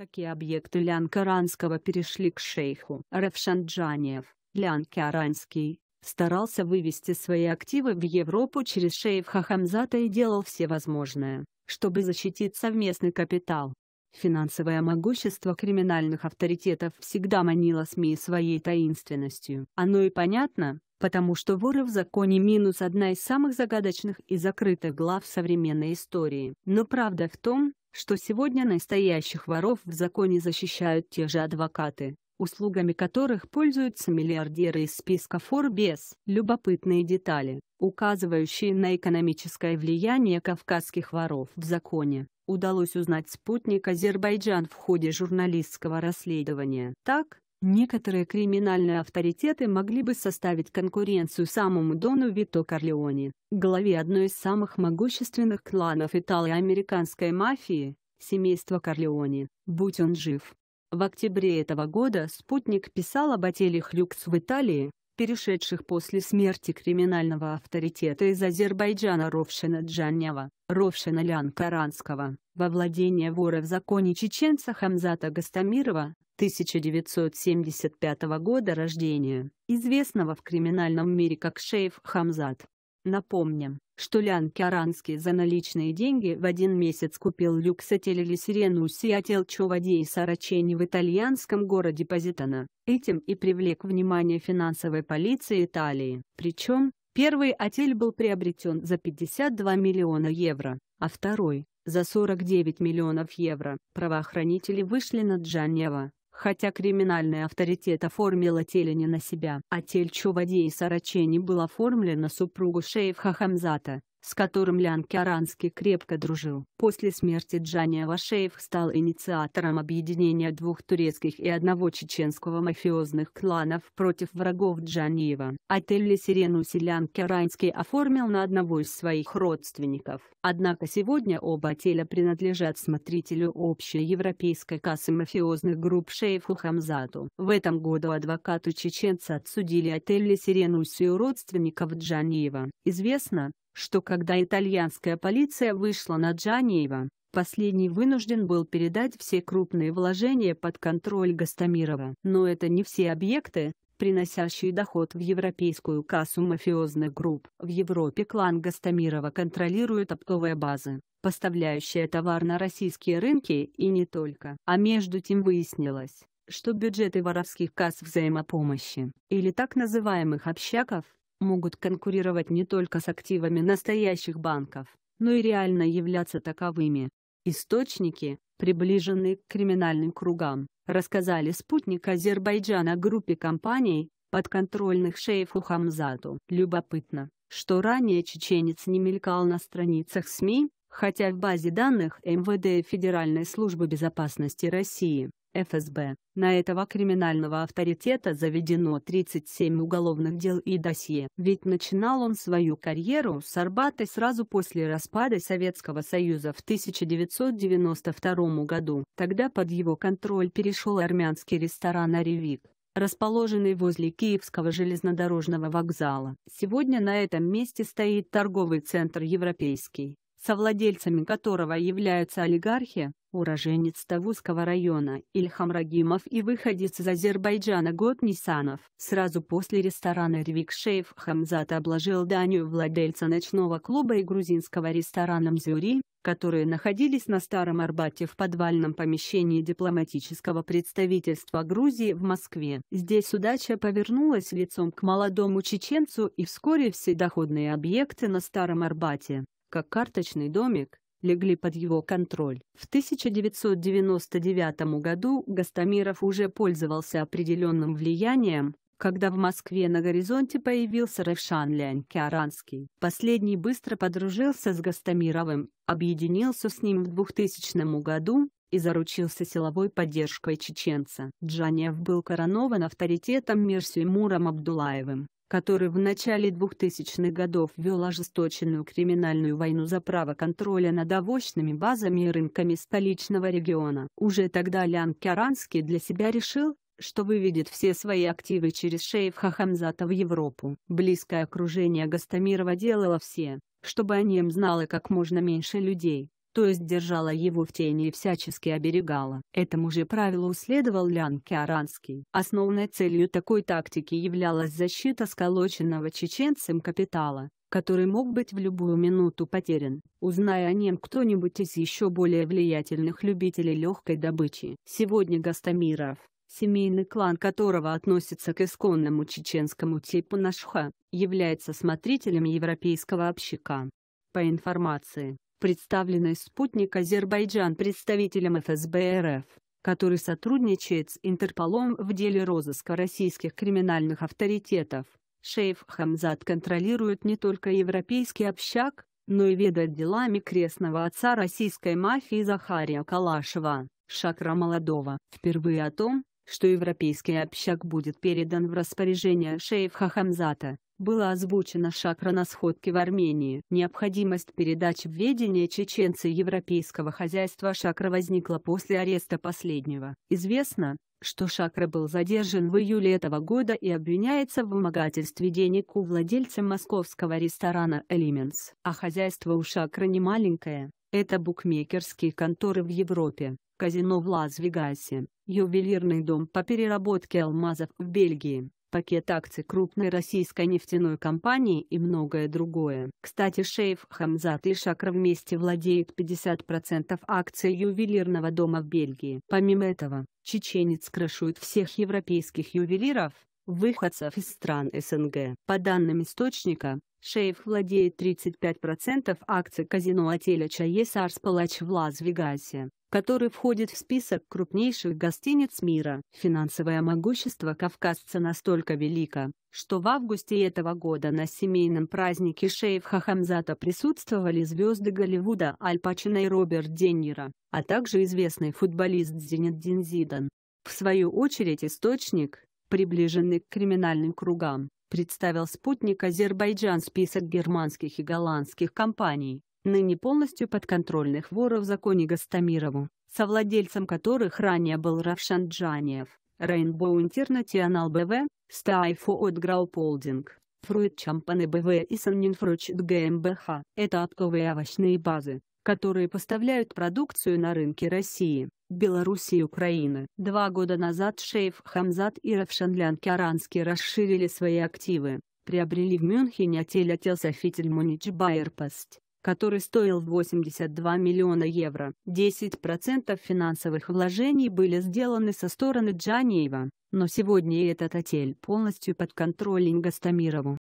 Какие объекты Лянкаранского перешли к шейху? Равшанджаниев, Лянкаранский, старался вывести свои активы в Европу через шейха Хамзата и делал все возможное, чтобы защитить совместный капитал. Финансовое могущество криминальных авторитетов всегда манило СМИ своей таинственностью. Оно и понятно, потому что воры в законе минус одна из самых загадочных и закрытых глав современной истории. Но правда в том, что сегодня настоящих воров в законе защищают те же адвокаты, услугами которых пользуются миллиардеры из списка Forbes. Любопытные детали, указывающие на экономическое влияние кавказских воров в законе, удалось узнать спутник Азербайджан в ходе журналистского расследования. Так, Некоторые криминальные авторитеты могли бы составить конкуренцию самому Дону Вито Корлеоне, главе одной из самых могущественных кланов итало-американской мафии, семейства Корлеоне, будь он жив. В октябре этого года «Спутник» писал об отелях люкс в Италии, перешедших после смерти криминального авторитета из Азербайджана Ровшина Джанева, Ровшина Лянкаранского, во владение вора в законе чеченца Хамзата Гастамирова, 1975 года рождения, известного в криминальном мире как Шейф Хамзат. Напомним, что Лян Кяранский за наличные деньги в один месяц купил люксотель или сирену Сиател Чуваде и Сарачени в итальянском городе Позитано, этим и привлек внимание финансовой полиции Италии. Причем, первый отель был приобретен за 52 миллиона евро, а второй – за 49 миллионов евро. Правоохранители вышли на Джанева, Хотя криминальный авторитет оформила Телени на себя, а Тель Чувадей Сарачени был оформлен на супругу Шеев Хахамзата с которым Лян Киаранский крепко дружил. После смерти Джани Вашеев стал инициатором объединения двух турецких и одного чеченского мафиозных кланов против врагов Джаниева. Отель «Ли Сирену Селян Киаранский оформил на одного из своих родственников. Однако сегодня оба отеля принадлежат смотрителю общей европейской кассы мафиозных групп Шейфу Хамзату. В этом году адвокату чеченца отсудили отель «Ли Сирену Сию родственников Джаниева. Известно, что когда итальянская полиция вышла на Джаниева, последний вынужден был передать все крупные вложения под контроль Гастамирова. Но это не все объекты, приносящие доход в европейскую кассу мафиозных групп. В Европе клан Гастамирова контролирует оптовые базы, поставляющие товар на российские рынки и не только. А между тем выяснилось, что бюджеты воровских касс взаимопомощи, или так называемых общаков, могут конкурировать не только с активами настоящих банков, но и реально являться таковыми. Источники, приближенные к криминальным кругам, рассказали спутник Азербайджана группе компаний, подконтрольных шейфу Хамзату. Любопытно, что ранее чеченец не мелькал на страницах СМИ, хотя в базе данных МВД Федеральной службы безопасности России ФСБ на этого криминального авторитета заведено 37 уголовных дел и досье, ведь начинал он свою карьеру с Арбатой сразу после распада Советского Союза в 1992 году. Тогда под его контроль перешел армянский ресторан «Аревик» расположенный возле Киевского железнодорожного вокзала. Сегодня на этом месте стоит торговый центр «Европейский» совладельцами которого являются олигархи, уроженец Тавузского района Ильхам Рагимов и выходец из Азербайджана Год Нисанов. Сразу после ресторана «Рвик Шейф» Хамзат обложил данью владельца ночного клуба и грузинского ресторана «Мзюри», которые находились на Старом Арбате в подвальном помещении дипломатического представительства Грузии в Москве. Здесь удача повернулась лицом к молодому чеченцу и вскоре все доходные объекты на Старом Арбате как карточный домик, легли под его контроль. В 1999 году Гастамиров уже пользовался определенным влиянием, когда в Москве на горизонте появился Равшан Лянь-Киаранский. Последний быстро подружился с Гастамировым, объединился с ним в 2000 году и заручился силовой поддержкой чеченца. Джанев был коронован авторитетом Мирсюймуром Абдулаевым, который в начале 2000-х годов вел ожесточенную криминальную войну за право контроля над овощными базами и рынками столичного региона. Уже тогда Лян Каранский для себя решил, что выведет все свои активы через шейха Хамзата в Европу. Близкое окружение Гастамирова делало все, чтобы о нем знало как можно меньше людей то есть держала его в тени и всячески оберегала. Этому же правилу следовал Лян Киаранский. Основной целью такой тактики являлась защита сколоченного чеченцем капитала, который мог быть в любую минуту потерян, узная о нем кто-нибудь из еще более влиятельных любителей легкой добычи. Сегодня Гастамиров, семейный клан которого относится к исконному чеченскому типу Нашха, является смотрителем европейского общика. По информации, представленный спутник Азербайджан представителем ФСБ РФ, который сотрудничает с Интерполом в деле розыска российских криминальных авторитетов. Шейф Хамзат контролирует не только европейский общак, но и ведает делами крестного отца российской мафии Захария Калашева, Шакра Молодого. Впервые о том, что европейский общак будет передан в распоряжение шейфа Хамзата, была озвучена шакра на сходке в Армении. Необходимость передачи введения чеченцы европейского хозяйства шакра возникла после ареста последнего. Известно, что Шакра был задержан в июле этого года и обвиняется в вымогательстве денег у владельца московского ресторана «Элименс». А хозяйство у Шакры не маленькое, это букмекерские конторы в Европе, казино в Лас-Вегасе, ювелирный дом по переработке алмазов в Бельгии, пакет акций крупной российской нефтяной компании и многое другое. Кстати, шейф Хамзат и Шакра вместе владеют 50% акций ювелирного дома в Бельгии. Помимо этого, чеченец крышует всех европейских ювелиров, выходцев из стран СНГ. По данным источника, Шейф владеет 35% акций казино отеля Чаесарс Палач в Лас-Вегасе который входит в список крупнейших гостиниц мира. Финансовое могущество кавказца настолько велико, что в августе этого года на семейном празднике шейха Хамзата присутствовали звезды Голливуда Аль Пачино и Роберт Деннера, а также известный футболист Зенит Зидан. В свою очередь источник, приближенный к криминальным кругам, представил спутник Азербайджан список германских и голландских компаний, ныне полностью подконтрольных воров законе Гастамирову, совладельцем которых ранее был Равшан Джаниев, Рейнбоу Интернационал БВ, Стайфо от Грауполдинг, Фруит Чампаны БВ и Саннинфруч ГМБХ. Это оптовые овощные базы, которые поставляют продукцию на рынки России, Беларуси и Украины. Два года назад шейф Хамзат и Равшанлян Каранский расширили свои активы, приобрели в Мюнхене отель Отел Софитель Мунич Байерпост который стоил 82 миллиона евро. 10% финансовых вложений были сделаны со стороны Джаниева, но сегодня этот отель полностью под контролем Гастамирову.